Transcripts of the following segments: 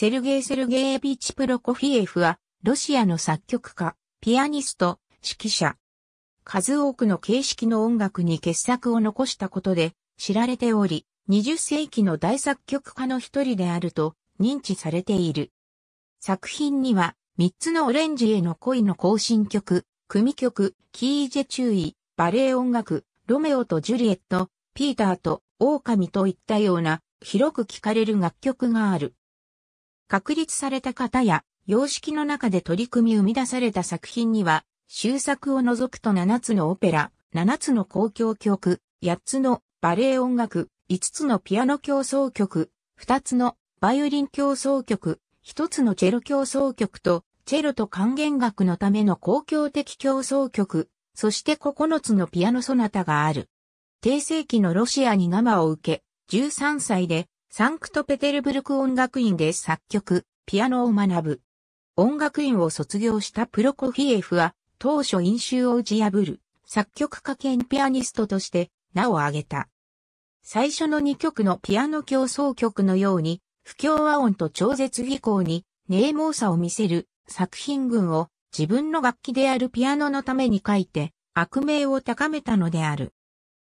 セルゲイ・セルゲイビチ・プロコフィエフは、ロシアの作曲家、ピアニスト、指揮者。数多くの形式の音楽に傑作を残したことで知られており、20世紀の大作曲家の一人であると認知されている。作品には、3つのオレンジへの恋の行進曲、組曲、キージェ注意、バレエ音楽、ロメオとジュリエット、ピーターと狼といったような広く聞かれる楽曲がある。確立された型や様式の中で取り組み生み出された作品には、終作を除くと7つのオペラ、7つの公共曲、8つのバレエ音楽、5つのピアノ競争曲、2つのバイオリン競争曲、1つのチェロ競争曲と、チェロと還元楽のための公共的競争曲、そして9つのピアノソナタがある。低世紀のロシアにガマを受け、13歳でサンクトペテルブルク音楽院で作曲、ピアノを学ぶ。音楽院を卒業したプロコフィエフは、当初飲酒を打ち破る、作曲家兼ピアニストとして名を挙げた。最初の2曲のピアノ競争曲のように、不協和音と超絶技巧に、モーさを見せる作品群を自分の楽器であるピアノのために書いて、悪名を高めたのである。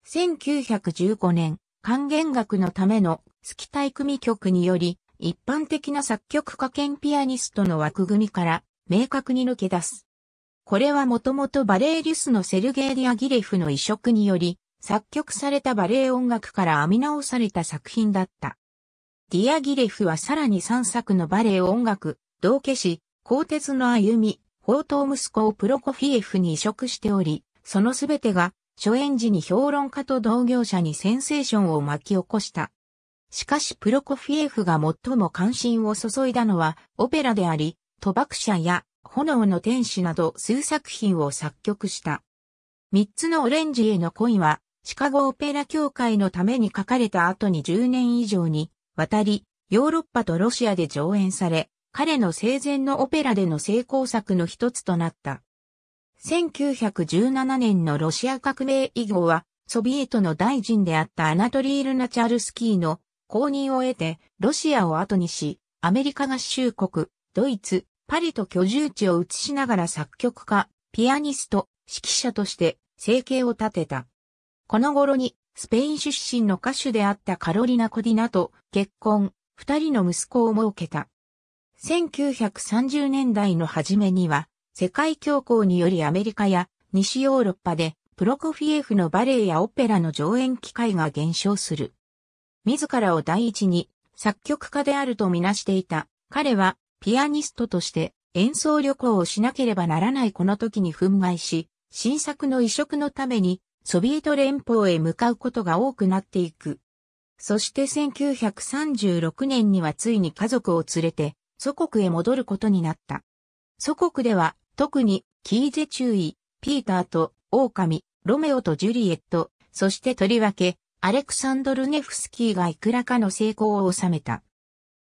1915年、管弦楽のためのタ体組曲により、一般的な作曲家兼ピアニストの枠組みから明確に抜け出す。これはもともとバレエリュスのセルゲーディアギレフの移植により、作曲されたバレエ音楽から編み直された作品だった。ディアギレフはさらに3作のバレエ音楽、道化師、鋼鉄の歩み、宝刀息子をプロコフィエフに移植しており、そのすべてが初演時に評論家と同業者にセンセーションを巻き起こした。しかしプロコフィエフが最も関心を注いだのはオペラであり、賭博者や炎の天使など数作品を作曲した。三つのオレンジへの恋は、シカゴオペラ協会のために書かれた後に10年以上に渡り、ヨーロッパとロシアで上演され、彼の生前のオペラでの成功作の一つとなった。1917年のロシア革命以後は、ソビエトの大臣であったアナトリール・ナチャルスキーの公認を得て、ロシアを後にし、アメリカ合衆国、ドイツ、パリと居住地を移しながら作曲家、ピアニスト、指揮者として生計を立てた。この頃に、スペイン出身の歌手であったカロリナ・コディナと結婚、二人の息子を設けた。1930年代の初めには、世界恐慌によりアメリカや西ヨーロッパで、プロコフィエフのバレエやオペラの上演機会が減少する。自らを第一に作曲家であるとみなしていた。彼はピアニストとして演奏旅行をしなければならないこの時に憤慨し、新作の移植のためにソビエト連邦へ向かうことが多くなっていく。そして1936年にはついに家族を連れて祖国へ戻ることになった。祖国では特にキーゼ注意、ピーターと狼、ロメオとジュリエット、そしてとりわけアレクサンドルネフスキーがいくらかの成功を収めた。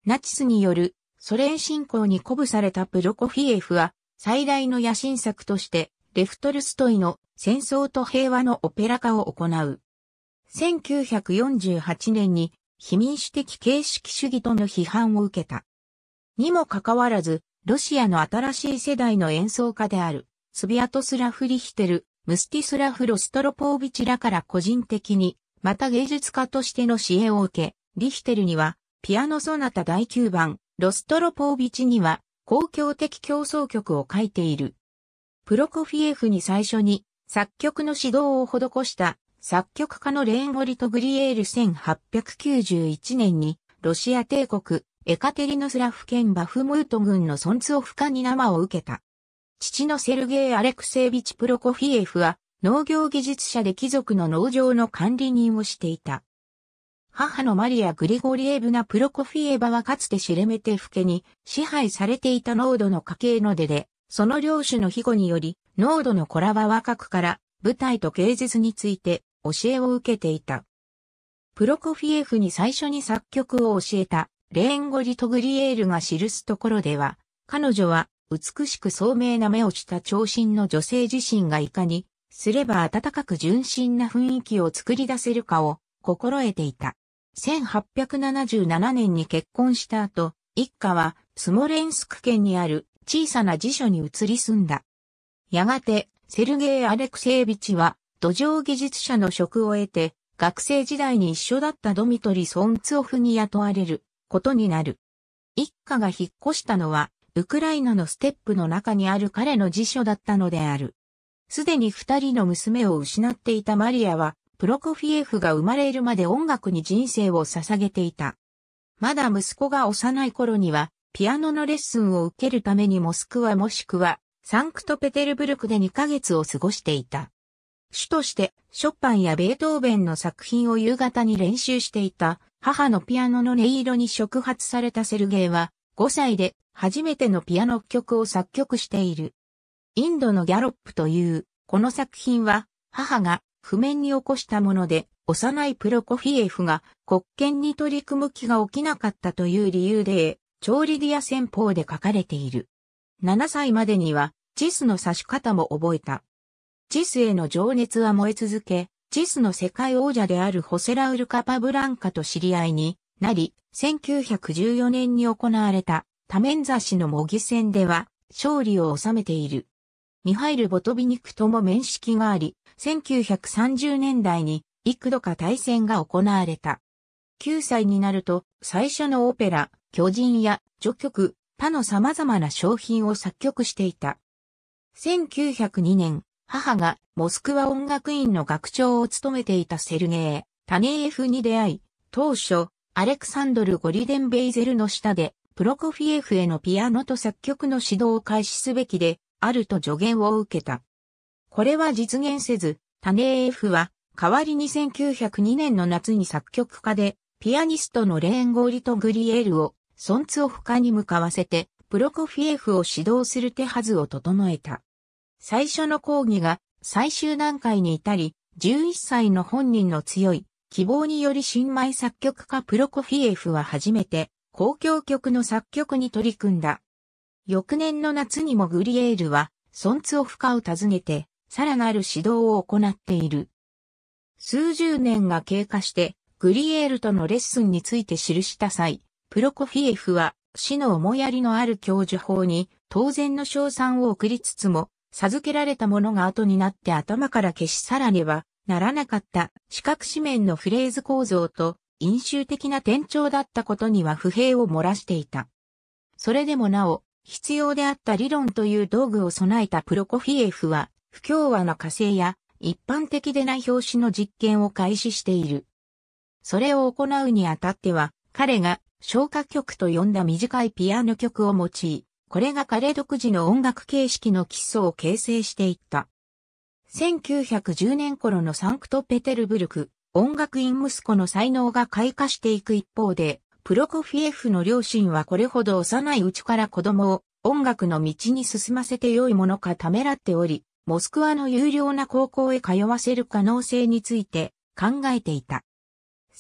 ナチスによるソ連侵攻に鼓舞されたプロコフィエフは最大の野心作としてレフトルストイの戦争と平和のオペラ化を行う。1948年に非民主的形式主義との批判を受けた。にもかかわらず、ロシアの新しい世代の演奏家である、スビアトスラフ・リヒテル、ムスティスラフ・ロストロポービチらから個人的にまた芸術家としての支援を受け、リヒテルには、ピアノソナタ第9番、ロストロポービチには、公共的競争曲を書いている。プロコフィエフに最初に、作曲の指導を施した、作曲家のレーンゴリト・グリエール1891年に、ロシア帝国、エカテリノスラフ県バフムート軍の損ツオフカに生を受けた。父のセルゲイ・アレクセービチ・プロコフィエフは、農業技術者で貴族の農場の管理人をしていた。母のマリア・グリゴリエブナ・プロコフィエバはかつてシレメテフ家に支配されていた濃度の家系の出で、その領主の庇護により、濃度のコラは若くから舞台と芸術について教えを受けていた。プロコフィエフに最初に作曲を教えたレーンゴリ・トグリエールが記すところでは、彼女は美しく聡明な目をした長身の女性自身がいかにすれば温かく純真な雰囲気を作り出せるかを心得ていた。1877年に結婚した後、一家はスモレンスク県にある小さな辞書に移り住んだ。やがて、セルゲイ・アレクセービチは、土壌技術者の職を得て、学生時代に一緒だったドミトリ・ソンツオフに雇われることになる。一家が引っ越したのは、ウクライナのステップの中にある彼の辞書だったのである。すでに二人の娘を失っていたマリアは、プロコフィエフが生まれるまで音楽に人生を捧げていた。まだ息子が幼い頃には、ピアノのレッスンを受けるためにモスクワもしくは、サンクトペテルブルクで2ヶ月を過ごしていた。主として、ショパンやベートーベンの作品を夕方に練習していた、母のピアノの音色に触発されたセルゲイは、5歳で初めてのピアノ曲を作曲している。インドのギャロップという、この作品は、母が譜面に起こしたもので、幼いプロコフィエフが国権に取り組む気が起きなかったという理由で、調理ディア戦法で書かれている。7歳までには、チスの指し方も覚えた。チスへの情熱は燃え続け、チスの世界王者であるホセラウルカパブランカと知り合いになり、1914年に行われた多面雑しの模擬戦では勝利を収めている。ミハイル・ボトビニクとも面識があり、1930年代に幾度か対戦が行われた。9歳になると最初のオペラ、巨人や序曲、他の様々な商品を作曲していた。1902年、母がモスクワ音楽院の学長を務めていたセルゲー、タネーフに出会い、当初、アレクサンドル・ゴリデンベイゼルの下で、プロコフィエフへのピアノと作曲の指導を開始すべきで、あると助言を受けた。これは実現せず、タネーフは、代わりに1902年の夏に作曲家で、ピアニストのレーンゴーリト・グリエールを、ソンツオフ化に向かわせて、プロコフィエフを指導する手はずを整えた。最初の講義が最終段階に至り、11歳の本人の強い希望により新米作曲家プロコフィエフは初めて、公共曲の作曲に取り組んだ。翌年の夏にもグリエールは、ソンツオフカを訪ねて、さらなる指導を行っている。数十年が経過して、グリエールとのレッスンについて記した際、プロコフィエフは、死の思いやりのある教授法に、当然の賞賛を送りつつも、授けられたものが後になって頭から消し去らねばならなかった四角紙面のフレーズ構造と飲酒的な転調だったことには不平を漏らしていた。それでもなお、必要であった理論という道具を備えたプロコフィエフは、不協和な火星や一般的でない表紙の実験を開始している。それを行うにあたっては、彼が消化曲と呼んだ短いピアノ曲を用い、これが彼独自の音楽形式の基礎を形成していった。1910年頃のサンクトペテルブルク、音楽院息子の才能が開花していく一方で、プロコフィエフの両親はこれほど幼いうちから子供を音楽の道に進ませて良いものかためらっており、モスクワの有料な高校へ通わせる可能性について考えていた。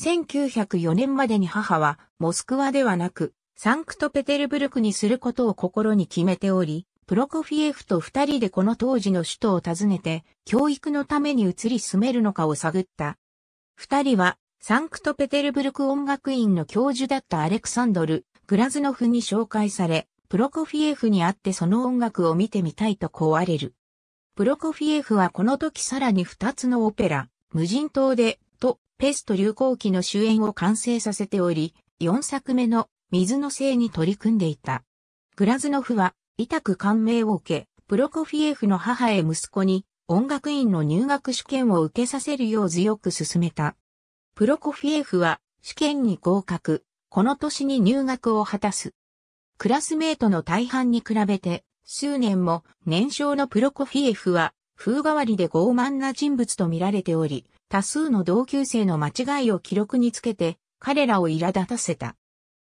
1904年までに母はモスクワではなくサンクトペテルブルクにすることを心に決めており、プロコフィエフと二人でこの当時の首都を訪ねて教育のために移り住めるのかを探った。二人はサンクトペテルブルク音楽院の教授だったアレクサンドル・グラズノフに紹介され、プロコフィエフに会ってその音楽を見てみたいと壊れる。プロコフィエフはこの時さらに2つのオペラ、無人島で、と、ペスト流行期の主演を完成させており、4作目の水のせいに取り組んでいた。グラズノフは、痛く感銘を受け、プロコフィエフの母へ息子に音楽院の入学試験を受けさせるよう強く勧めた。プロコフィエフは試験に合格、この年に入学を果たす。クラスメートの大半に比べて、数年も年少のプロコフィエフは風変わりで傲慢な人物と見られており、多数の同級生の間違いを記録につけて、彼らを苛立たせた。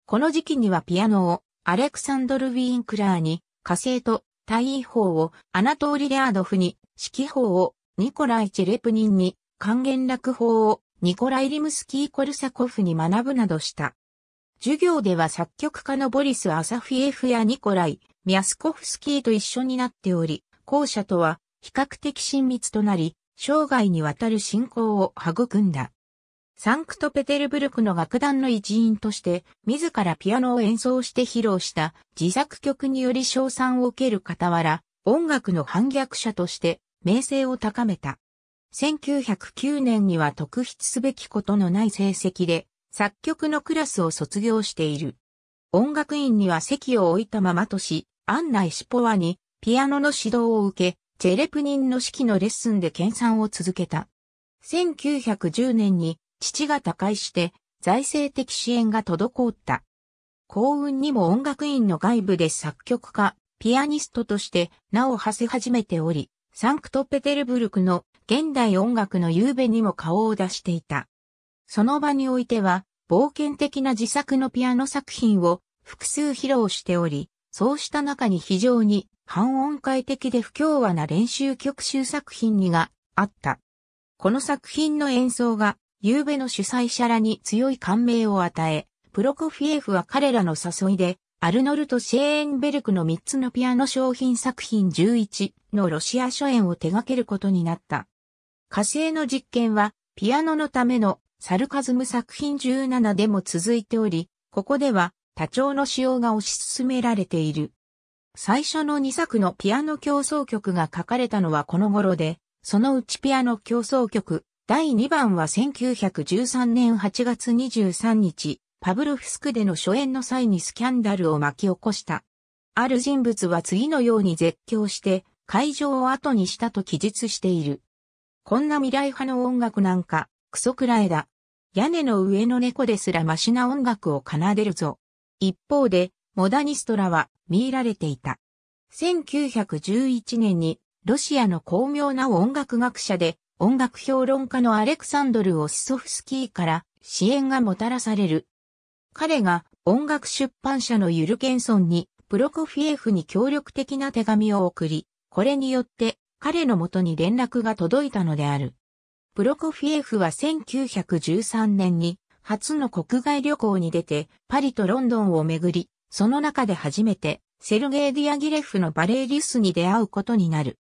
この時期にはピアノをアレクサンドル・ウィーンクラーに、火星と大位法をアナトーリ・レアドフに、指揮法をニコライ・チェレプニンに、還元楽法をニコライ・リムスキー・コルサコフに学ぶなどした。授業では作曲家のボリス・アサフィエフやニコライ・ミャスコフスキーと一緒になっており、後者とは比較的親密となり、生涯にわたる信仰を育んだ。サンクトペテルブルクの楽団の一員として、自らピアノを演奏して披露した自作曲により賞賛を受ける傍ら、音楽の反逆者として名声を高めた。1909年には特筆すべきことのない成績で、作曲のクラスを卒業している。音楽院には席を置いたままとし、案内シポワにピアノの指導を受け、チェレプニンの指揮のレッスンで研鑽を続けた。1910年に父が他界して財政的支援が滞った。幸運にも音楽院の外部で作曲家、ピアニストとして名を馳せ始めており、サンクトペテルブルクの現代音楽の夕べにも顔を出していた。その場においては、冒険的な自作のピアノ作品を複数披露しており、そうした中に非常に半音階的で不協和な練習曲集作品にがあった。この作品の演奏が、夕べの主催者らに強い感銘を与え、プロコフィエフは彼らの誘いで、アルノルト・シェーンベルクの3つのピアノ商品作品11のロシア初演を手掛けることになった。火星の実験は、ピアノのためのサルカズム作品17でも続いており、ここでは多調の使用が推し進められている。最初の2作のピアノ競争曲が書かれたのはこの頃で、そのうちピアノ競争曲第2番は1913年8月23日、パブロフスクでの初演の際にスキャンダルを巻き起こした。ある人物は次のように絶叫して、会場を後にしたと記述している。こんな未来派の音楽なんか、クソくらえだ。屋根の上の猫ですらマシな音楽を奏でるぞ。一方で、モダニストらは見入られていた。1911年に、ロシアの巧妙な音楽学者で、音楽評論家のアレクサンドル・オスソフスキーから支援がもたらされる。彼が音楽出版社のユルケンソンにプロコフィエフに協力的な手紙を送り、これによって彼のもとに連絡が届いたのである。プロコフィエフは1913年に初の国外旅行に出てパリとロンドンを巡り、その中で初めてセルゲイ・ディアギレフのバレーリスに出会うことになる。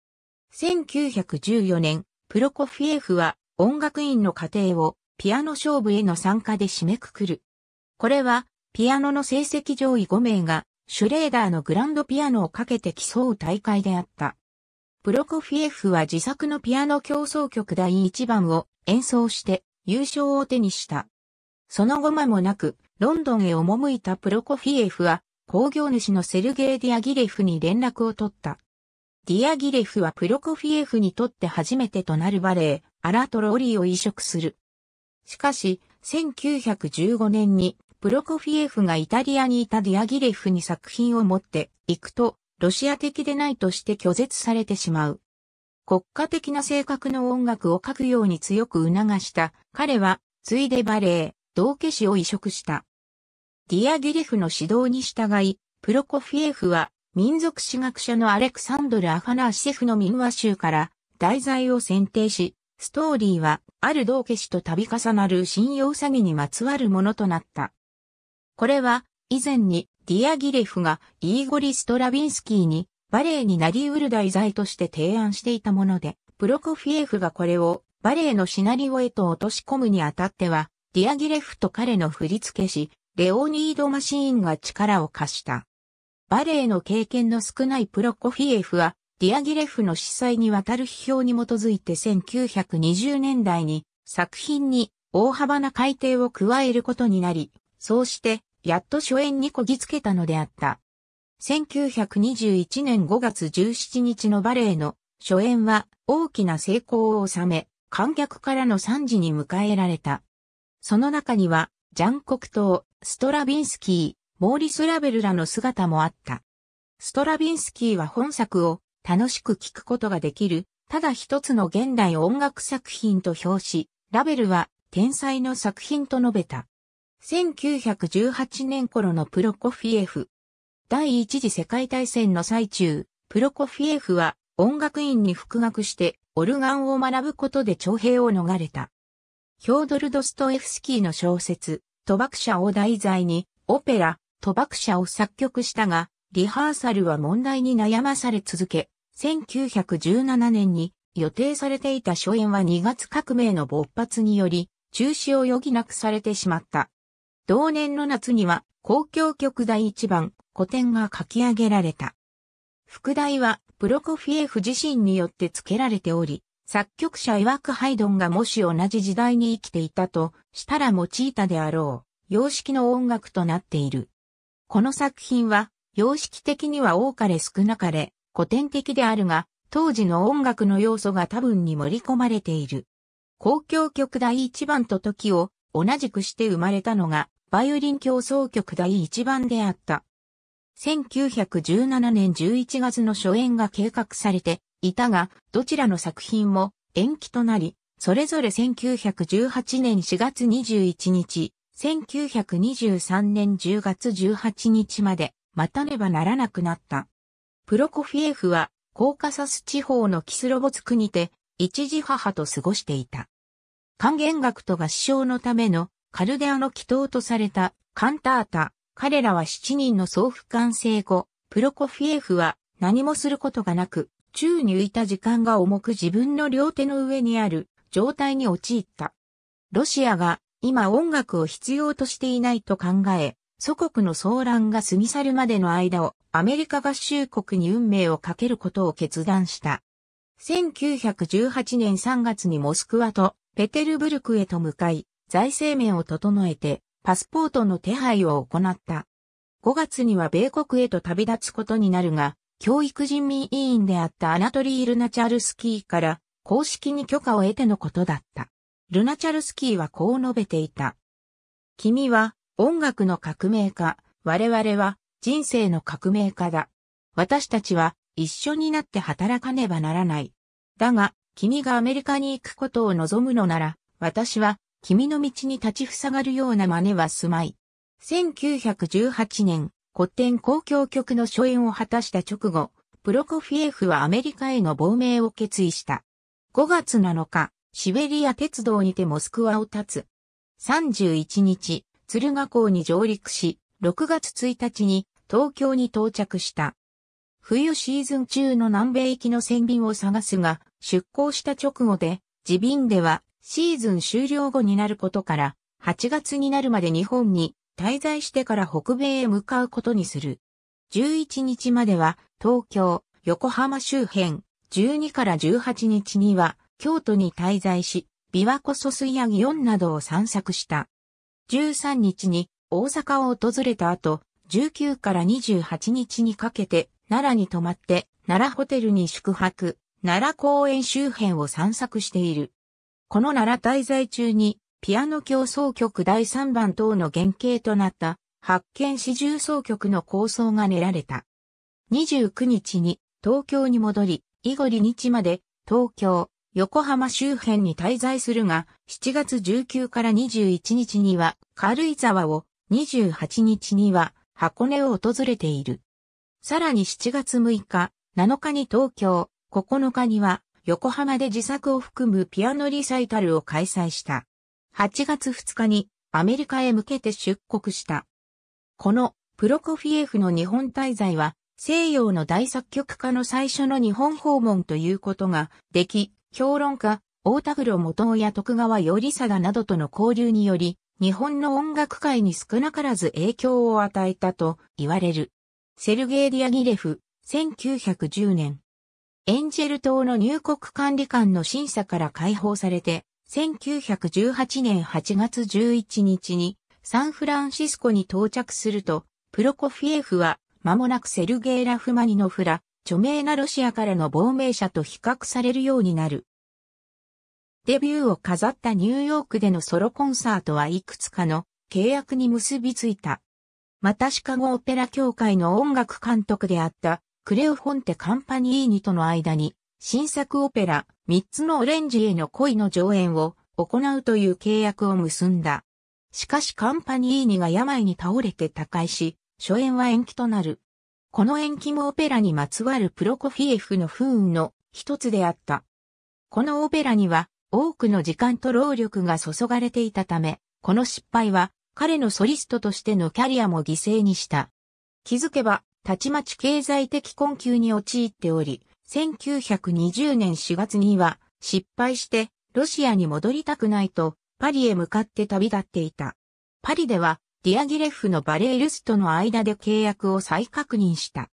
1914年、プロコフィエフは音楽院の家庭をピアノ勝負への参加で締めくくる。これはピアノの成績上位5名がシュレーダーのグランドピアノをかけて競う大会であった。プロコフィエフは自作のピアノ競争曲第1番を演奏して優勝を手にした。その後間もなく、ロンドンへ赴いたプロコフィエフは、工業主のセルゲイ・ディアギレフに連絡を取った。ディアギレフはプロコフィエフにとって初めてとなるバレエ、アラトローリーを移植する。しかし、1915年に、プロコフィエフがイタリアにいたディアギレフに作品を持って、行くと、ロシア的でないとして拒絶されてしまう。国家的な性格の音楽を書くように強く促した彼は、ついでバレエ、道化師を移植した。ディアギレフの指導に従い、プロコフィエフは民族史学者のアレクサンドル・アファナーシェフの民話集から題材を選定し、ストーリーはある道化師と度重なる信用詐欺にまつわるものとなった。これは以前にディアギレフがイーゴリ・ストラビンスキーにバレエになり得る題材として提案していたもので、プロコフィエフがこれをバレエのシナリオへと落とし込むにあたっては、ディアギレフと彼の振付師、レオニード・マシーンが力を貸した。バレエの経験の少ないプロコフィエフは、ディアギレフの司祭にわたる批評に基づいて1920年代に作品に大幅な改定を加えることになり、そうしてやっと初演にこぎつけたのであった。1921年5月17日のバレエの初演は大きな成功を収め、観客からの賛辞に迎えられた。その中には、ジャンコクトー、ストラビンスキー、モーリス・ラベルらの姿もあった。ストラビンスキーは本作を楽しく聴くことができる、ただ一つの現代音楽作品と評し、ラベルは天才の作品と述べた。1918年頃のプロコフィエフ。第一次世界大戦の最中、プロコフィエフは音楽院に復学してオルガンを学ぶことで徴兵を逃れた。ヒョードル・ドストエフスキーの小説、賭博者を題材に、オペラ、賭博者を作曲したが、リハーサルは問題に悩まされ続け、1917年に予定されていた初演は2月革命の勃発により、中止を余儀なくされてしまった。同年の夏には公共曲第一番古典が書き上げられた。副題はプロコフィエフ自身によって付けられており、作曲者曰くハイドンがもし同じ時代に生きていたとしたら用いたであろう、様式の音楽となっている。この作品は、様式的には多かれ少なかれ、古典的であるが、当時の音楽の要素が多分に盛り込まれている。公共曲第一番と時を同じくして生まれたのが、バイオリン競争曲第1番であった。1917年11月の初演が計画されていたが、どちらの作品も延期となり、それぞれ1918年4月21日、1923年10月18日まで待たねばならなくなった。プロコフィエフはコーカサス地方のキスロボツクにて一時母と過ごしていた。還元学と合唱のためのカルデアの祈祷とされたカンタータ。彼らは7人の総不完成後、プロコフィエフは何もすることがなく、宙に浮いた時間が重く自分の両手の上にある状態に陥った。ロシアが今音楽を必要としていないと考え、祖国の騒乱が過ぎ去るまでの間をアメリカ合衆国に運命をかけることを決断した。1918年3月にモスクワとペテルブルクへと向かい、財政面を整えて、パスポートの手配を行った。5月には米国へと旅立つことになるが、教育人民委員であったアナトリー・ルナチャルスキーから公式に許可を得てのことだった。ルナチャルスキーはこう述べていた。君は音楽の革命家、我々は人生の革命家だ。私たちは一緒になって働かねばならない。だが、君がアメリカに行くことを望むのなら、私は君の道に立ちふさがるような真似はすまい。1918年、古典公共局の初演を果たした直後、プロコフィエフはアメリカへの亡命を決意した。5月7日、シベリア鉄道にてモスクワを立つ。31日、鶴ヶ港に上陸し、6月1日に東京に到着した。冬シーズン中の南米行きの船便を探すが、出港した直後で、自便ではシーズン終了後になることから、8月になるまで日本に滞在してから北米へ向かうことにする。11日までは東京、横浜周辺、12から18日には京都に滞在し、琵琶湖疎水や祇園などを散策した。13日に大阪を訪れた後、19から28日にかけて奈良に泊まって奈良ホテルに宿泊、奈良公園周辺を散策している。この奈良滞在中に、ピアノ協奏曲第3番等の原型となった、発見四重奏曲の構想が練られた。29日に東京に戻り、以後2日まで東京、横浜周辺に滞在するが、7月19から21日には軽井沢を、28日には箱根を訪れている。さらに7月6日、7日に東京、9日には横浜で自作を含むピアノリサイタルを開催した。8月2日にアメリカへ向けて出国した。このプロコフィエフの日本滞在は西洋の大作曲家の最初の日本訪問ということができ、評論家、大田黒元親徳川頼貞などとの交流により、日本の音楽界に少なからず影響を与えたと言われる。セルゲイ・ディアギレフ、1910年。エンジェル島の入国管理官の審査から解放されて、1918年8月11日にサンフランシスコに到着すると、プロコフィエフは間もなくセルゲイ・ラフマニノフら、著名なロシアからの亡命者と比較されるようになる。デビューを飾ったニューヨークでのソロコンサートはいくつかの契約に結びついた。またシカゴオペラ協会の音楽監督であったクレオフォンテ・カンパニーニとの間に、新作オペラ、三つのオレンジへの恋の上演を行うという契約を結んだ。しかしカンパニーニが病に倒れて他界し、初演は延期となる。この延期もオペラにまつわるプロコフィエフの不運の一つであった。このオペラには多くの時間と労力が注がれていたため、この失敗は彼のソリストとしてのキャリアも犠牲にした。気づけばたちまち経済的困窮に陥っており、1920年4月には失敗してロシアに戻りたくないとパリへ向かって旅立っていた。パリではディアギレフのバレエルスとの間で契約を再確認した。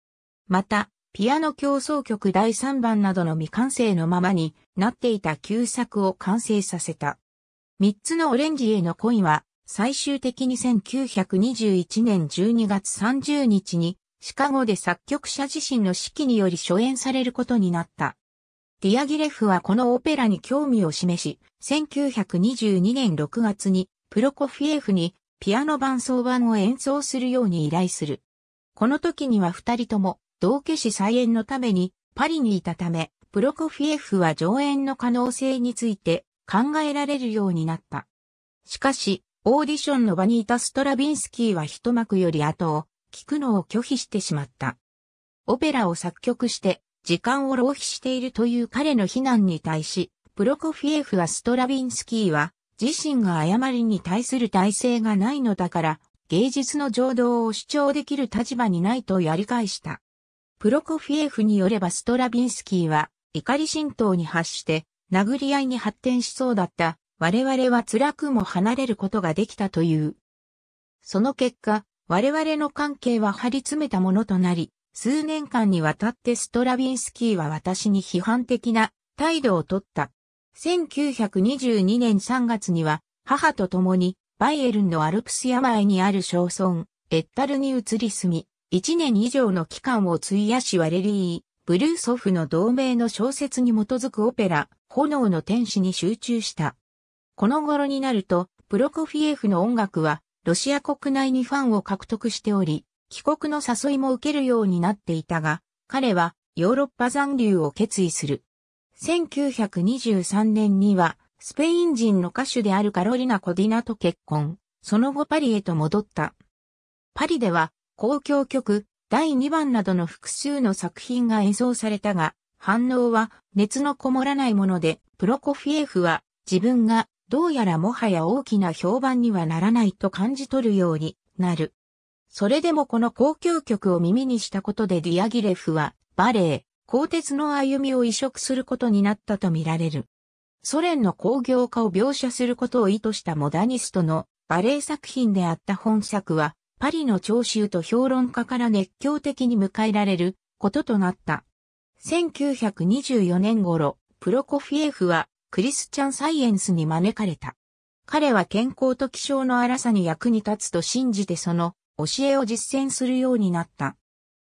また、ピアノ競争曲第3番などの未完成のままになっていた旧作を完成させた。3つのオレンジへの恋は最終的に1921年12月30日にシカゴで作曲者自身の指揮により初演されることになった。ディアギレフはこのオペラに興味を示し、1922年6月にプロコフィエフにピアノ伴奏版を演奏するように依頼する。この時には二人とも道化師再演のためにパリにいたため、プロコフィエフは上演の可能性について考えられるようになった。しかし、オーディションの場にいたストラビンスキーは一幕より後を聞くのを拒否してしまった。オペラを作曲して、時間を浪費しているという彼の非難に対し、プロコフィエフはストラビンスキーは、自身が誤りに対する体制がないのだから、芸術の情動を主張できる立場にないとやり返した。プロコフィエフによればストラビンスキーは、怒り浸透に発して、殴り合いに発展しそうだった、我々は辛くも離れることができたという。その結果、我々の関係は張り詰めたものとなり、数年間にわたってストラビンスキーは私に批判的な態度をとった。1922年3月には母と共にバイエルンのアルプス山にある小村、エッタルに移り住み、1年以上の期間を費やしワレリー、ブルーソフの同盟の小説に基づくオペラ、炎の天使に集中した。この頃になると、プロコフィエフの音楽はロシア国内にファンを獲得しており、帰国の誘いも受けるようになっていたが、彼はヨーロッパ残留を決意する。1923年には、スペイン人の歌手であるカロリナ・コディナと結婚、その後パリへと戻った。パリでは、公共曲、第2番などの複数の作品が演奏されたが、反応は熱のこもらないもので、プロコフィエフは自分がどうやらもはや大きな評判にはならないと感じ取るようになる。それでもこの公共曲を耳にしたことでディアギレフはバレエ、鋼鉄の歩みを移植することになったとみられる。ソ連の工業化を描写することを意図したモダニストのバレエ作品であった本作は、パリの聴衆と評論家から熱狂的に迎えられることとなった。1924年頃、プロコフィエフはクリスチャンサイエンスに招かれた。彼は健康と気象の荒さに役に立つと信じてその教えを実践するようになった。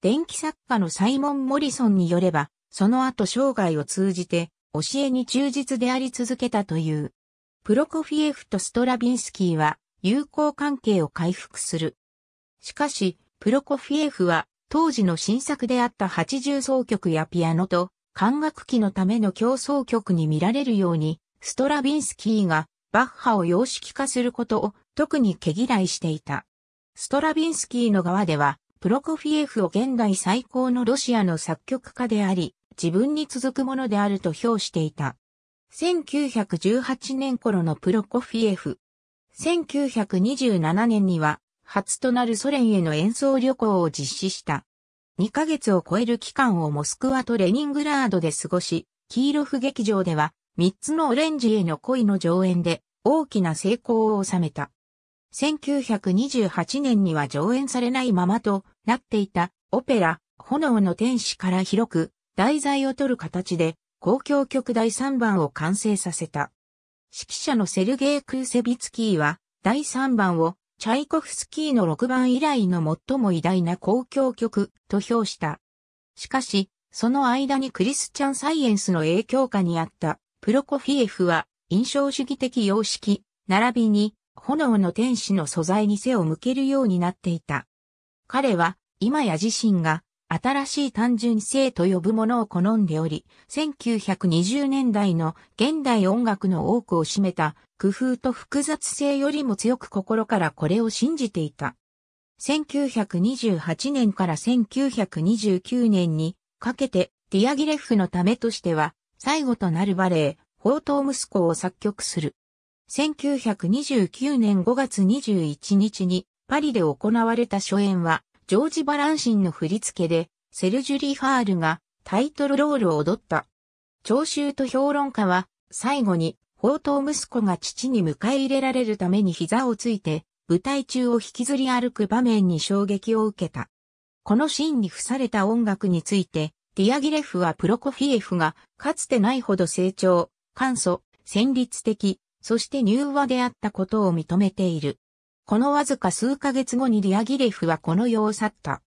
電気作家のサイモン・モリソンによれば、その後生涯を通じて教えに忠実であり続けたという。プロコフィエフとストラビンスキーは友好関係を回復する。しかし、プロコフィエフは当時の新作であった80奏曲やピアノと管楽器のための競争曲に見られるように、ストラビンスキーがバッハを様式化することを特に毛嫌いしていた。ストラビンスキーの側では、プロコフィエフを現代最高のロシアの作曲家であり、自分に続くものであると評していた。1918年頃のプロコフィエフ。1927年には、初となるソ連への演奏旅行を実施した。2ヶ月を超える期間をモスクワとレニングラードで過ごし、キーロフ劇場では3つのオレンジへの恋の上演で大きな成功を収めた。1928年には上演されないままとなっていたオペラ、炎の天使から広く題材を取る形で公共曲第3番を完成させた。指揮者のセルゲイ・クーセビツキーは第3番をチャイコフスキーの6番以来の最も偉大な公共曲と評した。しかし、その間にクリスチャンサイエンスの影響下にあったプロコフィエフは印象主義的様式、並びに炎の天使の素材に背を向けるようになっていた。彼は今や自身が新しい単純性と呼ぶものを好んでおり、1920年代の現代音楽の多くを占めた工夫と複雑性よりも強く心からこれを信じていた。1928年から1929年にかけてディアギレフのためとしては最後となるバレエ、宝刀息子を作曲する。1929年5月21日にパリで行われた初演はジョージ・バランシンの振り付けで、セルジュリ・ファールがタイトルロールを踊った。聴衆と評論家は、最後に、宝刀息子が父に迎え入れられるために膝をついて、舞台中を引きずり歩く場面に衝撃を受けた。このシーンに付された音楽について、ディアギレフはプロコフィエフが、かつてないほど成長、簡素、戦律的、そして柔和であったことを認めている。このわずか数ヶ月後にリアギレフはこの世を去った。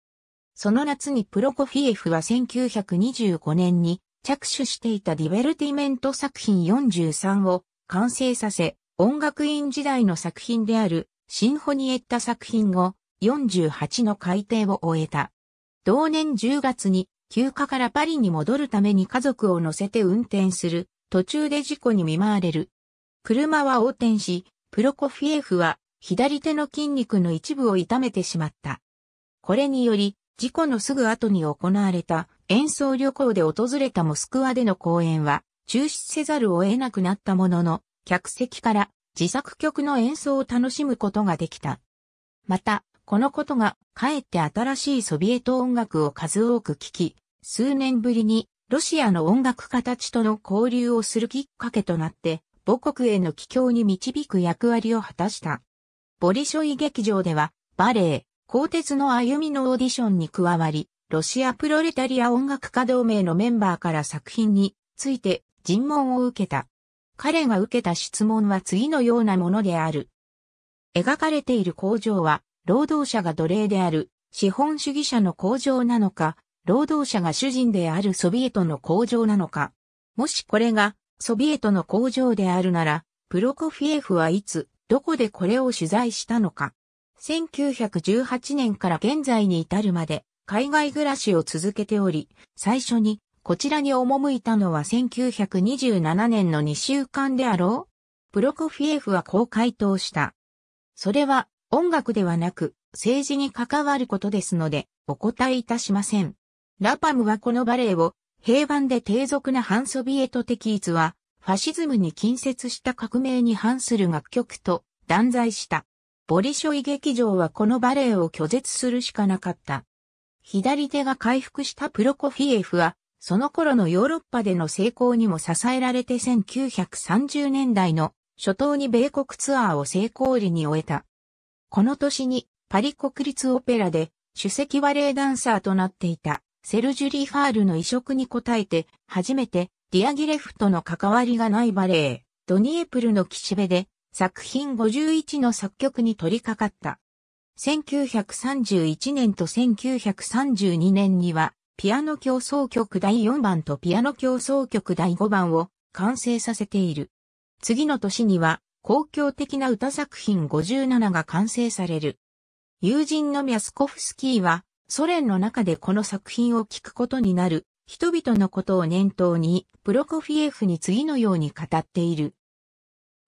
その夏にプロコフィエフは1925年に着手していたディベルティメント作品43を完成させ、音楽院時代の作品であるシンフォニエッタ作品後、48の改訂を終えた。同年10月に休暇からパリに戻るために家族を乗せて運転する、途中で事故に見舞われる。車は横転し、プロコフィエフは左手の筋肉の一部を痛めてしまった。これにより、事故のすぐ後に行われた演奏旅行で訪れたモスクワでの公演は中止せざるを得なくなったものの、客席から自作曲の演奏を楽しむことができた。また、このことがかえって新しいソビエト音楽を数多く聴き、数年ぶりにロシアの音楽家たちとの交流をするきっかけとなって、母国への帰郷に導く役割を果たした。ボリショイ劇場では、バレエ、鋼鉄の歩みのオーディションに加わり、ロシアプロレタリア音楽家同盟のメンバーから作品について尋問を受けた。彼が受けた質問は次のようなものである。描かれている工場は、労働者が奴隷である、資本主義者の工場なのか、労働者が主人であるソビエトの工場なのか。もしこれがソビエトの工場であるなら、プロコフィエフはいつどこでこれを取材したのか。1918年から現在に至るまで海外暮らしを続けており、最初にこちらに赴いたのは1927年の2週間であろうプロコフィエフはこう回答した。それは音楽ではなく政治に関わることですのでお答えいたしません。ラパムはこのバレエを平板で低俗な反ソビエト的逸はファシズムに近接した革命に反する楽曲と断罪した。ボリショイ劇場はこのバレエを拒絶するしかなかった。左手が回復したプロコフィエフは、その頃のヨーロッパでの成功にも支えられて1930年代の初頭に米国ツアーを成功裏に終えた。この年にパリ国立オペラで首席バレエダンサーとなっていたセルジュリー・ファールの移植に応えて初めてディアギレフとの関わりがないバレエ、ドニエプルの岸辺で作品51の作曲に取り掛かった。1931年と1932年には、ピアノ競争曲第4番とピアノ競争曲第5番を完成させている。次の年には、公共的な歌作品57が完成される。友人のミャスコフスキーは、ソ連の中でこの作品を聴くことになる人々のことを念頭に、プロコフィエフに次のように語っている。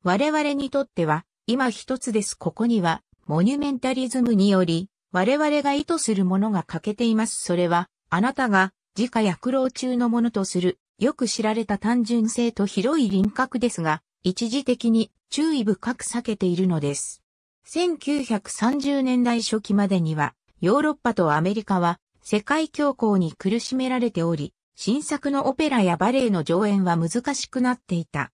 我々にとっては、今一つです。ここには、モニュメンタリズムにより、我々が意図するものが欠けています。それは、あなたが、自家苦老中のものとする、よく知られた単純性と広い輪郭ですが、一時的に注意深く避けているのです。1930年代初期までには、ヨーロッパとアメリカは世界恐慌に苦しめられており、新作のオペラやバレエの上演は難しくなっていた。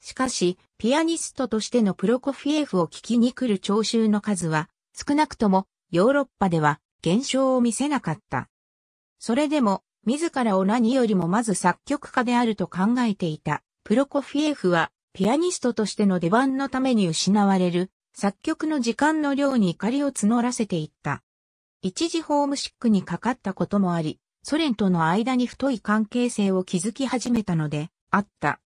しかし、ピアニストとしてのプロコフィエフを聞きに来る聴衆の数は、少なくともヨーロッパでは減少を見せなかった。それでも、自らを何よりもまず作曲家であると考えていた、プロコフィエフは、ピアニストとしての出番のために失われる、作曲の時間の量に怒りを募らせていった。一時ホームシックにかかったこともあり、ソ連との間に太い関係性を築き始めたので、あった。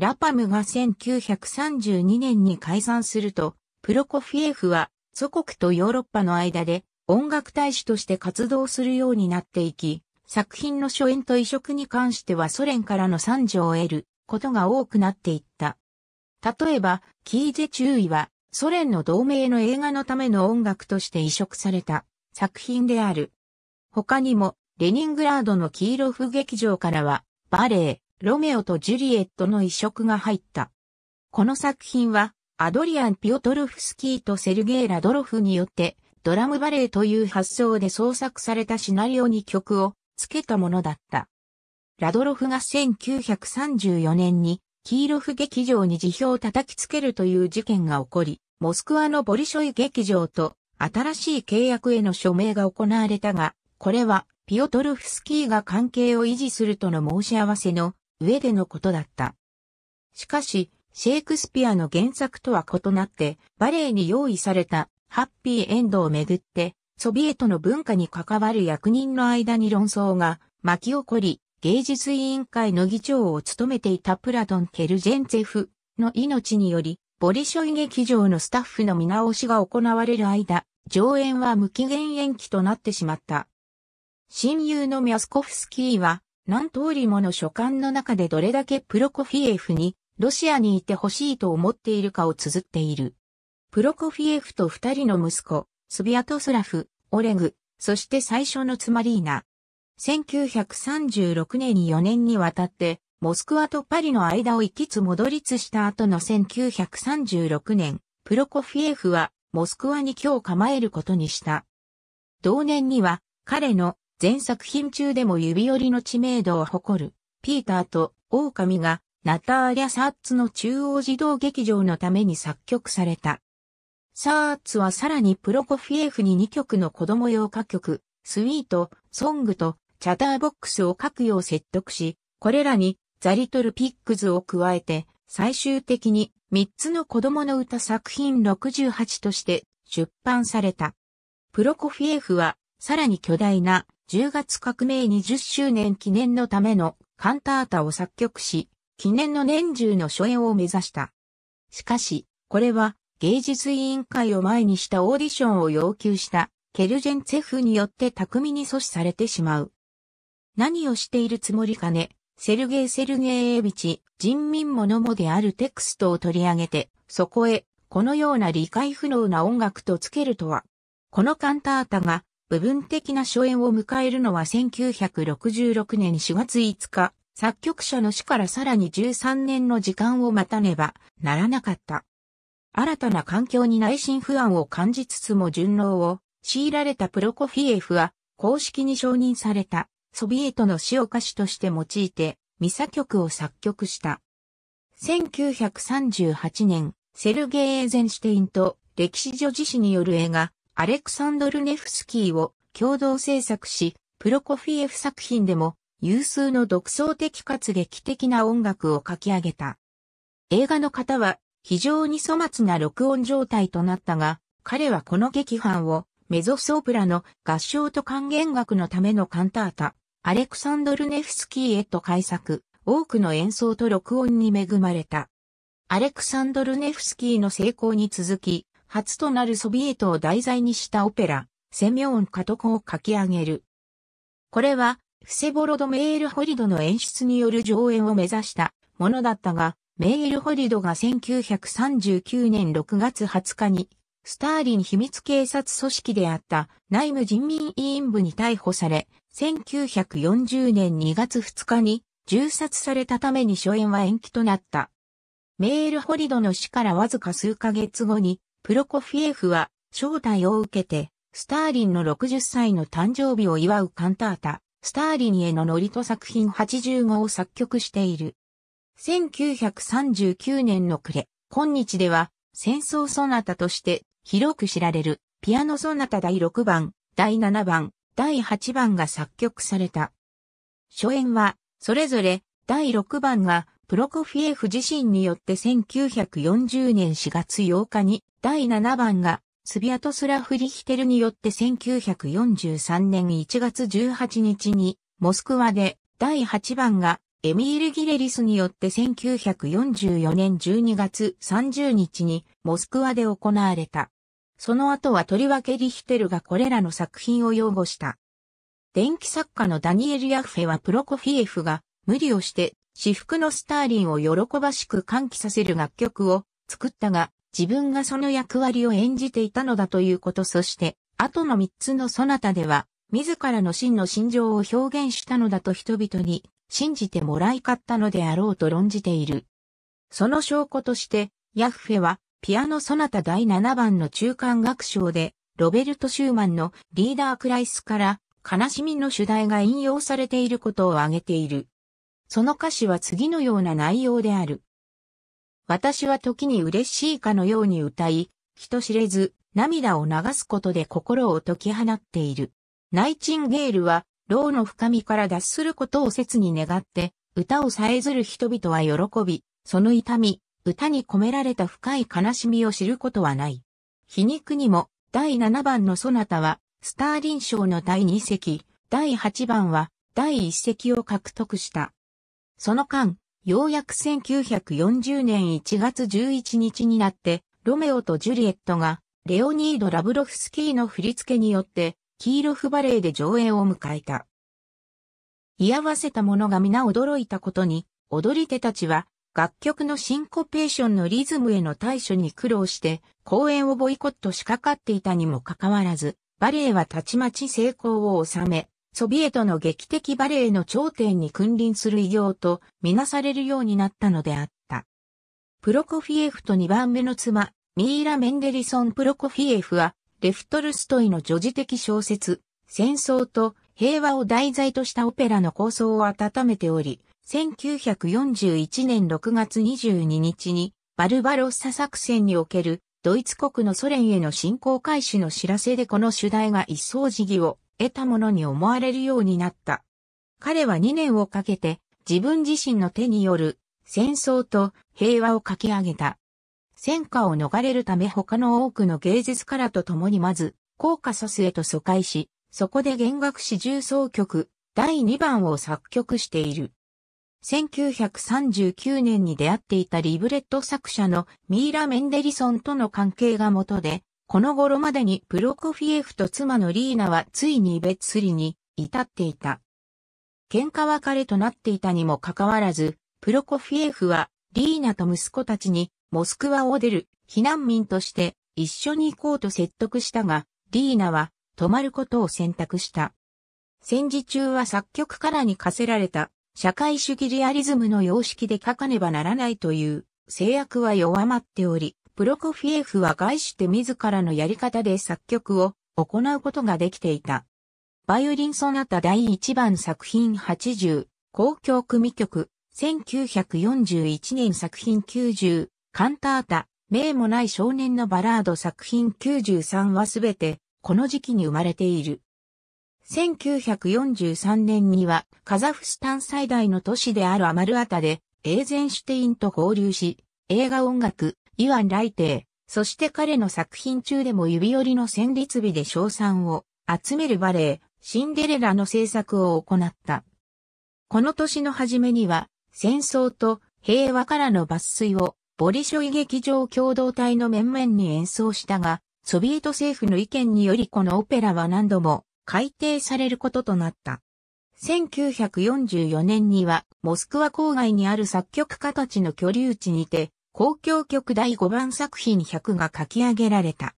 ラパムが1932年に解散すると、プロコフィエフは祖国とヨーロッパの間で音楽大使として活動するようになっていき、作品の初演と移植に関してはソ連からの賛上を得ることが多くなっていった。例えば、キーゼ注意はソ連の同盟の映画のための音楽として移植された。作品である。他にも、レニングラードのキーロフ劇場からは、バレエ、ロメオとジュリエットの移植が入った。この作品は、アドリアン・ピオトルフスキーとセルゲイ・ラドロフによって、ドラムバレエという発想で創作されたシナリオに曲を付けたものだった。ラドロフが1934年に、キーロフ劇場に辞表を叩きつけるという事件が起こり、モスクワのボリショイ劇場と新しい契約への署名が行われたが、これはピオトルフスキーが関係を維持するとの申し合わせの上でのことだった。しかし、シェイクスピアの原作とは異なって、バレエに用意されたハッピーエンドをめぐって、ソビエトの文化に関わる役人の間に論争が巻き起こり、芸術委員会の議長を務めていたプラトン・ケルジェンツェフの命により、ボリショイ劇場のスタッフの見直しが行われる間、上演は無期限延期となってしまった。親友のミャスコフスキーは、何通りもの書簡の中でどれだけプロコフィエフに、ロシアにいてほしいと思っているかを綴っている。プロコフィエフと二人の息子、スビアトスラフ、オレグ、そして最初のツマリーナ。1936年に4年にわたって、モスクワとパリの間を行きつ戻りつした後の1936年、プロコフィエフはモスクワに今日構えることにした。同年には彼の全作品中でも指折りの知名度を誇るピーターと狼がナターリャ・サーツの中央児童劇場のために作曲された。サーツはさらにプロコフィエフに2曲の子供用歌曲、スィート、ソングとチャターボックスを書くよう説得し、これらにザ・リトル・ピックズを加えて、最終的に3つの子供の歌作品68として出版された。プロコフィエフは、さらに巨大な10月革命20周年記念のためのカンタータを作曲し、記念の年中の初演を目指した。しかし、これは芸術委員会を前にしたオーディションを要求したケルジェンツェフによって巧みに阻止されてしまう。何をしているつもりかね、セルゲイ・セルゲイエビチ、人民モノモであるテクストを取り上げて、そこへ、このような理解不能な音楽とつけるとは。このカンタータが、部分的な初演を迎えるのは1966年4月5日、作曲者の死からさらに13年の時間を待たねばならなかった。新たな環境に内心不安を感じつつも順応を強いられたプロコフィエフは公式に承認された。ソビエトの詩を歌詞として用いて、ミサ曲を作曲した。1938年、セルゲイ・エーゼンシュテインと歴史女子誌による映画、アレクサンドル・ネフスキーを共同制作し、プロコフィエフ作品でも有数の独創的かつ劇的な音楽を書き上げた。映画の方は非常に粗末な録音状態となったが、彼はこの劇版をメゾソープラの合唱と管弦楽のためのカンタータ、アレクサンドル・ネフスキーへと改作、多くの演奏と録音に恵まれた。アレクサンドル・ネフスキーの成功に続き、初となるソビエトを題材にしたオペラ、セミオン・カトコを書き上げる。これは、フセボロド・メールホリドの演出による上演を目指したものだったが、メールホリドが1939年6月20日に、スターリン秘密警察組織であった内務人民委員部に逮捕され、1940年2月2日に銃殺されたために初演は延期となった。メールホリドの死からわずか数ヶ月後に、プロコフィエフは招待を受けて、スターリンの60歳の誕生日を祝うカンタータ、スターリンへのノリと作品85を作曲している。1939年の暮れ、今日では戦争ソナタとして広く知られるピアノソナタ第6番、第7番、第8番が作曲された。初演は、それぞれ第6番がプロコフィエフ自身によって1940年4月8日に、第7番がスビアトスラフ・リヒテルによって1943年1月18日に、モスクワで第8番がエミール・ギレリスによって1944年12月30日にモスクワで行われた。その後はとりわけリヒテルがこれらの作品を擁護した。電気作家のダニエル・ヤフェはプロコフィエフが無理をして私服のスターリンを喜ばしく歓喜させる楽曲を作ったが、自分がその役割を演じていたのだということそして、後の三つのそナタでは、自らの真の心情を表現したのだと人々に信じてもらいかったのであろうと論じている。その証拠として、ヤッフェはピアノソナタ第7番の中間楽章で、ロベルト・シューマンのリーダー・クライスから悲しみの主題が引用されていることを挙げている。その歌詞は次のような内容である。私は時に嬉しいかのように歌い、人知れず涙を流すことで心を解き放っている。ナイチンゲールは、牢の深みから脱することを切に願って、歌をさえずる人々は喜び、その痛み、歌に込められた深い悲しみを知ることはない。皮肉にも、第7番のソナタは、スターリン賞の第2席、第8番は、第1席を獲得した。その間、ようやく1940年1月11日になって、ロメオとジュリエットが、レオニード・ラブロフスキーの振り付けによって、キーロフバレーで上映を迎えた。居合わせた者が皆驚いたことに、踊り手たちは、楽曲のシンコペーションのリズムへの対処に苦労して公演をボイコットしかかっていたにもかかわらず、バレエはたちまち成功を収め、ソビエトの劇的バレエの頂点に君臨する偉業とみなされるようになったのであった。プロコフィエフと2番目の妻、ミーラ・メンデリソン・プロコフィエフは、レフトルストイの女児的小説、戦争と平和を題材としたオペラの構想を温めており、1941年6月22日にバルバロッサ作戦におけるドイツ国のソ連への侵攻開始の知らせでこの主題が一層時儀を得たものに思われるようになった。彼は2年をかけて自分自身の手による戦争と平和を書き上げた。戦火を逃れるため他の多くの芸術家らと共にまず、コーカソスへと疎開し、そこで弦楽史重奏曲第2番を作曲している。1939年に出会っていたリブレット作者のミイラ・メンデリソンとの関係が元で、この頃までにプロコフィエフと妻のリーナはついに別すりに至っていた。喧嘩別れとなっていたにもかかわらず、プロコフィエフはリーナと息子たちにモスクワを出る避難民として一緒に行こうと説得したが、リーナは泊まることを選択した。戦時中は作曲からに課せられた社会主義リアリズムの様式で書かねばならないという制約は弱まっており、プロコフィエフは外して自らのやり方で作曲を行うことができていた。バイオリンソナタ第1番作品80、公共組曲、1941年作品90、カンタータ、名もない少年のバラード作品93はすべて、この時期に生まれている。1943年にはカザフスタン最大の都市であるアマルアタでエーゼンシュテインと合流し、映画音楽、イワン・ライテー、そして彼の作品中でも指折りの旋律美で賞賛を集めるバレエ、シンデレラの制作を行った。この年の初めには、戦争と平和からの抜粋をボリショイ劇場共同体の面々に演奏したが、ソビエト政府の意見によりこのオペラは何度も改定されることとなった。1944年には、モスクワ郊外にある作曲家たちの居留地にて、公共曲第5番作品100が書き上げられた。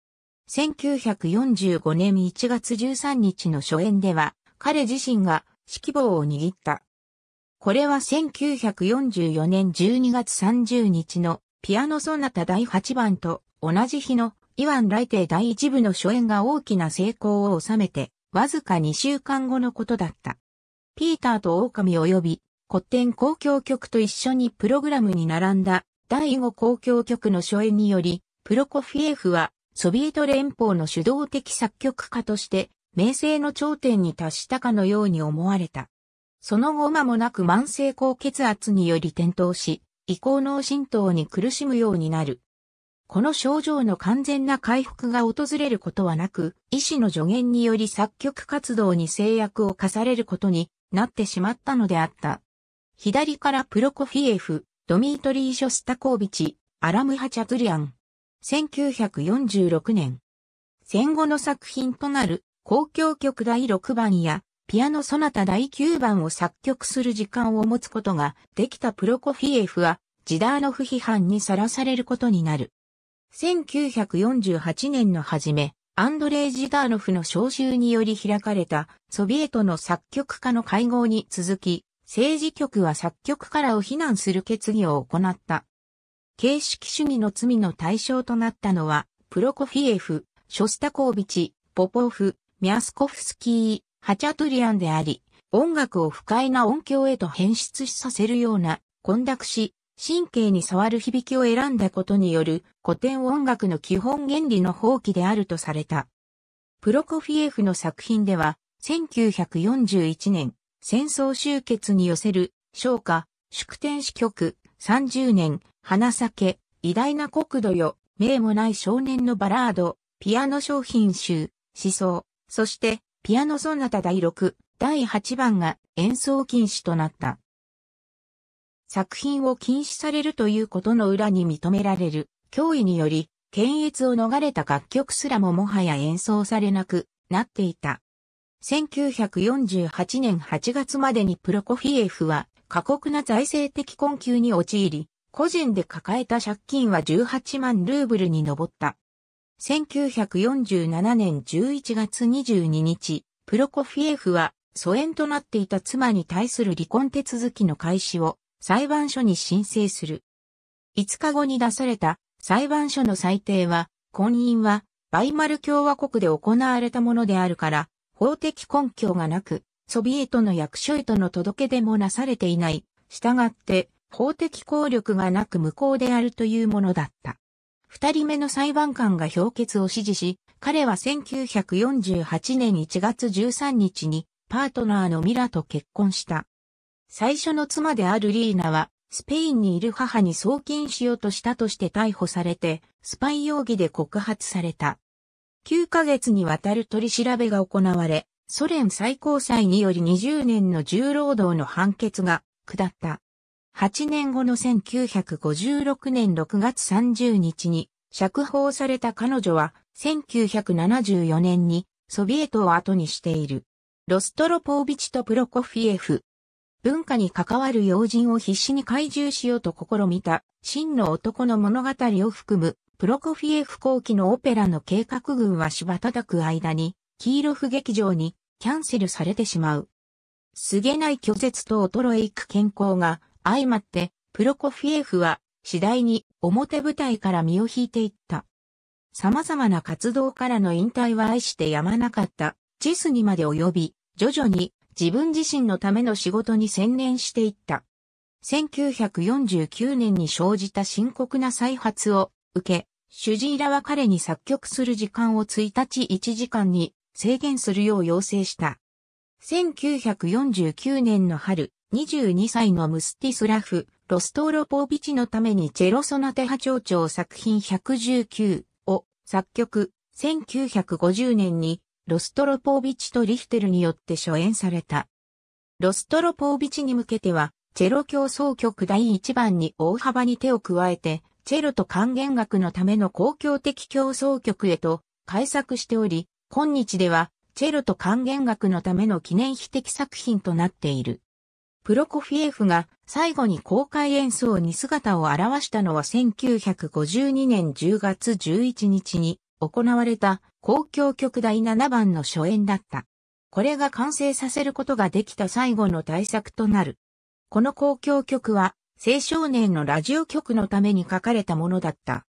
1945年1月13日の初演では、彼自身が指揮棒を握った。これは1944年12月30日のピアノソナタ第8番と同じ日のイワン・ライテ第1部の初演が大きな成功を収めてわずか2週間後のことだった。ピーターと狼及び、古典交響曲と一緒にプログラムに並んだ第5交響曲の初演により、プロコフィエフはソビエト連邦の主導的作曲家として、名声の頂点に達したかのように思われた。その後間もなく慢性高血圧により転倒し、移行脳浸透に苦しむようになる。この症状の完全な回復が訪れることはなく、医師の助言により作曲活動に制約を課されることになってしまったのであった。左からプロコフィエフ、ドミートリー・ショスタコービチ、アラムハ・チャブリアン。1946年。戦後の作品となる交響曲第6番やピアノソナタ第9番を作曲する時間を持つことができたプロコフィエフは、ジダーノフ批判にさらされることになる。1948年の初め、アンドレイ・ジダーノフの招集により開かれたソビエトの作曲家の会合に続き、政治局は作曲家らを非難する決議を行った。形式主義の罪の対象となったのは、プロコフィエフ、ショスタコービチ、ポポフ、ミャスコフスキー、ハチャトリアンであり、音楽を不快な音響へと変質させるような、混濁し、神経に触る響きを選んだことによる古典音楽の基本原理の放棄であるとされた。プロコフィエフの作品では、1941年、戦争終結に寄せる、昇華、祝典詩曲、30年、花酒、偉大な国土よ、名もない少年のバラード、ピアノ商品集、思想、そして、ピアノソナタ第6、第8番が演奏禁止となった。作品を禁止されるということの裏に認められる脅威により、検閲を逃れた楽曲すらももはや演奏されなくなっていた。1948年8月までにプロコフィエフは過酷な財政的困窮に陥り、個人で抱えた借金は18万ルーブルに上った。1947年11月22日、プロコフィエフは疎遠となっていた妻に対する離婚手続きの開始を裁判所に申請する。5日後に出された裁判所の裁定は、婚姻はバイマル共和国で行われたものであるから、法的根拠がなく、ソビエトの役所へとの届け出もなされていない。したがって、法的効力がなく無効であるというものだった。二人目の裁判官が評決を支持し、彼は1948年1月13日にパートナーのミラと結婚した。最初の妻であるリーナは、スペインにいる母に送金しようとしたとして逮捕されて、スパイ容疑で告発された。9ヶ月にわたる取り調べが行われ、ソ連最高裁により20年の重労働の判決が下った。8年後の1956年6月30日に釈放された彼女は1974年にソビエトを後にしている。ロストロポービチとプロコフィエフ、文化に関わる要人を必死に懐柔しようと試みた、真の男の物語を含む、プロコフィエフ後期のオペラの計画群はしばたく間に、キーロフ劇場にキャンセルされてしまう。すげない拒絶と衰えいく健康が相まって、プロコフィエフは次第に表舞台から身を引いていった。様々な活動からの引退は愛してやまなかった、チェスにまで及び、徐々に自分自身のための仕事に専念していった。1949年に生じた深刻な再発を受け、主治医らは彼に作曲する時間を1日1時間に制限するよう要請した。1949年の春、22歳のムスティスラフ、ロストーロポービチのためにチェロソナテ派長長作品119を作曲、1950年にロストロポービチとリヒテルによって初演された。ロストロポービチに向けては、チェロ競争曲第1番に大幅に手を加えて、チェロと還元楽のための公共的競争曲へと改作しており、今日では、チェロと還元楽のための記念碑的作品となっている。プロコフィエフが最後に公開演奏に姿を現したのは1952年10月11日に行われた公共曲第7番の初演だった。これが完成させることができた最後の大作となる。この公共曲は青少年のラジオ曲のために書かれたものだった。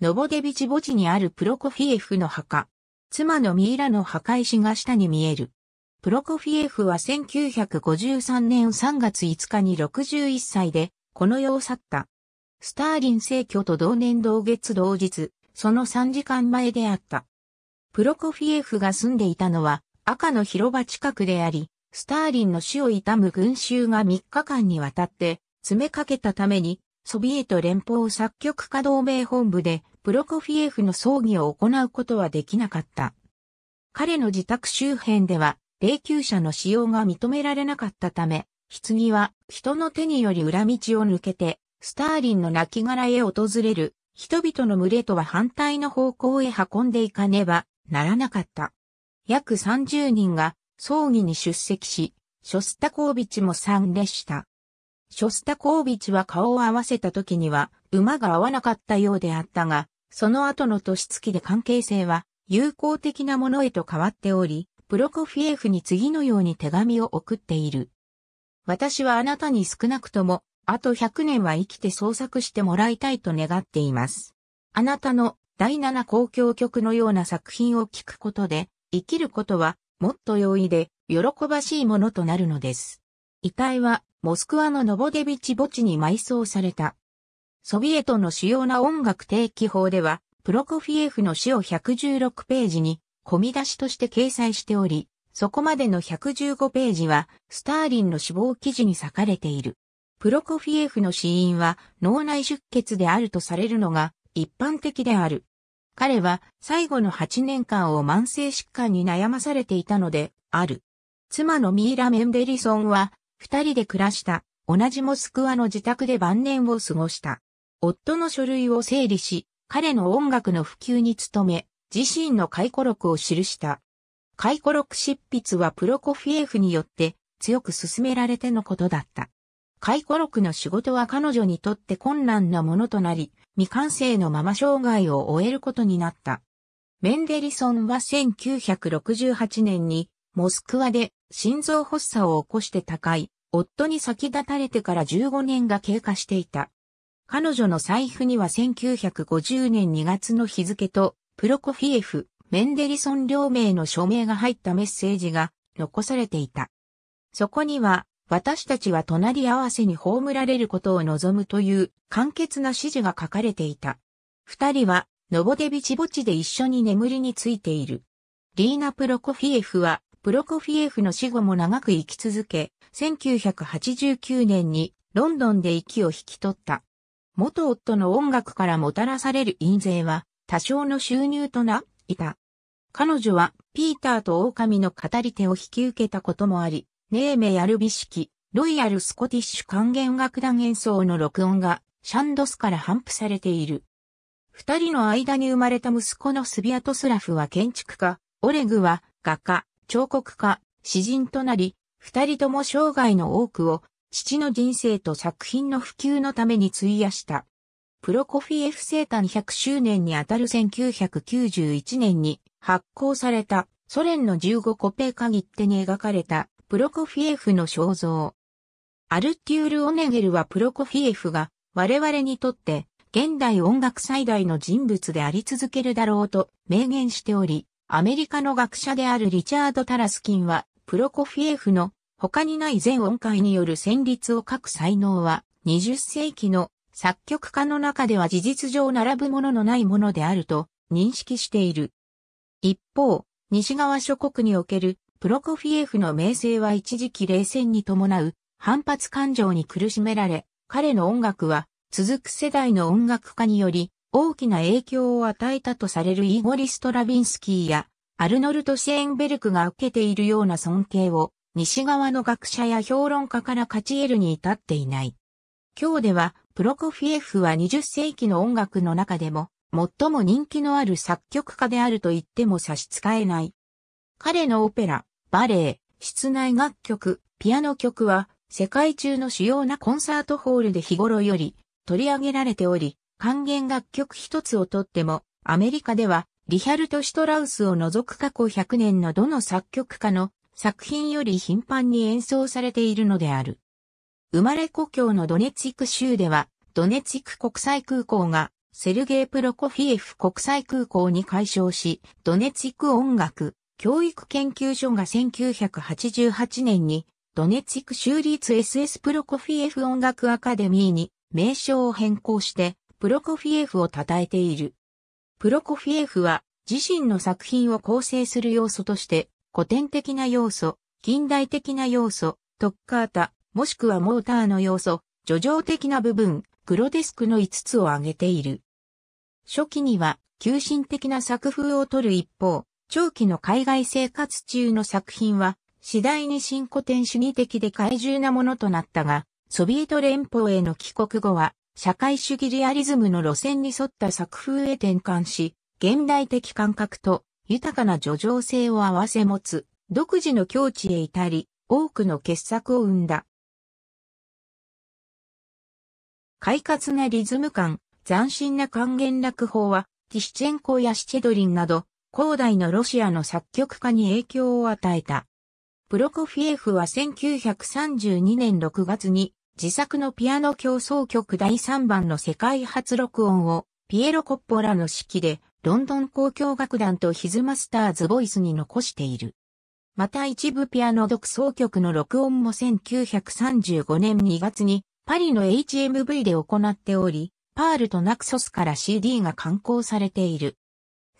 ノボデビチ墓地にあるプロコフィエフの墓。妻のミイラの墓石が下に見える。プロコフィエフは1953年3月5日に61歳で、この世を去った。スターリン逝去と同年同月同日、その3時間前であった。プロコフィエフが住んでいたのは赤の広場近くであり、スターリンの死を悼む群衆が3日間にわたって詰めかけたために、ソビエト連邦作曲家同盟本部でプロコフィエフの葬儀を行うことはできなかった。彼の自宅周辺では霊柩車の使用が認められなかったため、棺は人の手により裏道を抜けて、スターリンの亡骸へ訪れる人々の群れとは反対の方向へ運んでいかねばならなかった。約30人が葬儀に出席し、ショスタコービチも参列した。ショスタコービチは顔を合わせた時には馬が合わなかったようであったが、その後の年月で関係性は友好的なものへと変わっており、プロコフィエフに次のように手紙を送っている。私はあなたに少なくともあと100年は生きて創作してもらいたいと願っています。あなたの第7交響曲のような作品を聴くことで、生きることはもっと容易で喜ばしいものとなるのです。遺体はモスクワのノボデビチ墓地に埋葬された。ソビエトの主要な音楽定期法では、プロコフィエフの死を116ページに、込み出しとして掲載しており、そこまでの115ページは、スターリンの死亡記事に裂かれている。プロコフィエフの死因は脳内出血であるとされるのが一般的である。彼は最後の8年間を慢性疾患に悩まされていたのである。妻のミイラ・メンデリソンは二人で暮らした同じモスクワの自宅で晩年を過ごした。夫の書類を整理し、彼の音楽の普及に努め、自身の回顧録を記した。回顧録執筆はプロコフィエフによって強く勧められてのことだった。回顧録の仕事は彼女にとって困難なものとなり、未完成のまま生涯を終えることになった。メンデリソンは1968年にモスクワで心臓発作を起こして高い、夫に先立たれてから15年が経過していた。彼女の財布には1950年2月の日付と、プロコフィエフ、メンデリソン両名の署名が入ったメッセージが残されていた。そこには、私たちは隣り合わせに葬られることを望むという簡潔な指示が書かれていた。二人は、ノボデビチ墓地で一緒に眠りについている。リーナ・プロコフィエフは、プロコフィエフの死後も長く生き続け、1989年にロンドンで息を引き取った。元夫の音楽からもたらされる印税は多少の収入とな、いた。彼女はピーターと狼の語り手を引き受けたこともあり、ネーメヤルビ式、ロイヤルスコティッシュ管弦楽団演奏の録音がシャンドスから頒布されている。二人の間に生まれた息子のスビアトスラフは建築家、オレグは画家、彫刻家、詩人となり、二人とも生涯の多くを父の人生と作品の普及のために費やした。プロコフィエフ生誕100周年にあたる1991年に発行されたソ連の15コペー限ってに描かれたプロコフィエフの肖像。アルティュール・オネゲルはプロコフィエフが我々にとって現代音楽最大の人物であり続けるだろうと明言しており、アメリカの学者であるリチャード・タラスキンはプロコフィエフの他にない全音階による旋律を書く才能は20世紀の作曲家の中では事実上並ぶもののないものであると認識している。一方、西側諸国におけるプロコフィエフの名声は一時期冷戦に伴う反発感情に苦しめられ、彼の音楽は続く世代の音楽家により大きな影響を与えたとされるイーゴリ・ストラビンスキーやアルノルト・シェーンベルクが受けているような尊敬を西側の学者や評論家から勝ち得るに至っていない。今日ではプロコフィエフは20世紀の音楽の中でも最も人気のある作曲家であると言っても差し支えない。彼のオペラ、バレエ、室内楽曲、ピアノ曲は世界中の主要なコンサートホールで日頃より取り上げられており、還元楽曲一つをとっても、アメリカではリヒャルト・シュトラウスを除く過去100年のどの作曲家の作品より頻繁に演奏されているのである。生まれ故郷のドネツィク州では、ドネツィク国際空港がセルゲイ・プロコフィエフ国際空港に改称し、ドネツィク音楽、教育研究所が1988年にドネツィク州立 SS プロコフィエフ音楽アカデミーに名称を変更してプロコフィエフを称えている。プロコフィエフは自身の作品を構成する要素として古典的な要素、近代的な要素、トッカータ、もしくはモーターの要素、叙情的な部分、グロデスクの5つを挙げている。初期には、急進的な作風をとる一方、長期の海外生活中の作品は、次第に新古典主義的で怪獣なものとなったが、ソビエト連邦への帰国後は、社会主義リアリズムの路線に沿った作風へ転換し、現代的感覚と豊かな叙情性を併せ持つ、独自の境地へ至り、多くの傑作を生んだ。快活なリズム感、斬新な還元楽法は、ティシチェンコやシチェドリンなど、広大のロシアの作曲家に影響を与えた。プロコフィエフは1932年6月に自作のピアノ競争曲第3番の世界初録音をピエロ・コッポラの指揮でロンドン交響楽団とヒズマスターズ・ボイスに残している。また一部ピアノ独奏曲の録音も1935年2月にパリの HMV で行っており、パールとナクソスから CD が刊行されている。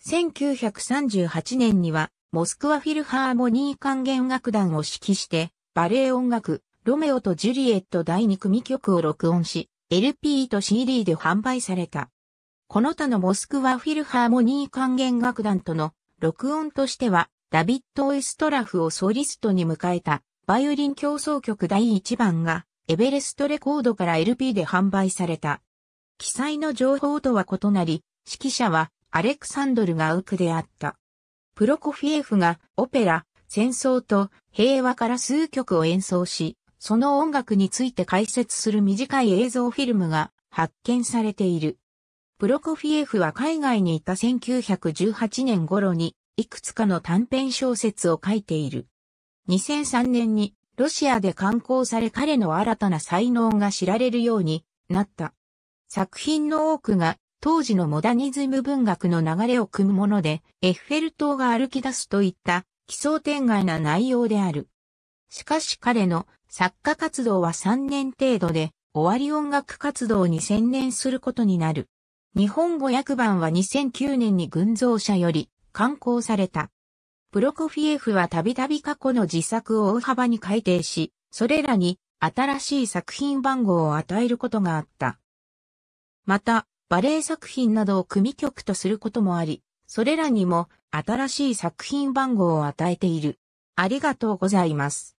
1938年には、モスクワフィルハーモニー管弦楽団を指揮して、バレエ音楽、ロメオとジュリエット第2組曲を録音し、LP と CD で販売された。この他のモスクワフィルハーモニー管弦楽団との録音としては、ダビッド・エストラフをソリストに迎えた、バイオリン競争曲第1番が、エベレストレコードから LP で販売された。記載の情報とは異なり、指揮者は、アレクサンドルがウクであった。プロコフィエフがオペラ、戦争と平和から数曲を演奏し、その音楽について解説する短い映像フィルムが発見されている。プロコフィエフは海外にいた1918年頃にいくつかの短編小説を書いている。2003年にロシアで刊行され彼の新たな才能が知られるようになった。作品の多くが当時のモダニズム文学の流れを組むもので、エッフェル塔が歩き出すといった奇想天外な内容である。しかし彼の作家活動は3年程度で、終わり音楽活動に専念することになる。日本語訳版は2009年に群像者より刊行された。プロコフィエフはたびたび過去の自作を大幅に改訂し、それらに新しい作品番号を与えることがあった。また、バレエ作品などを組曲とすることもあり、それらにも新しい作品番号を与えている。ありがとうございます。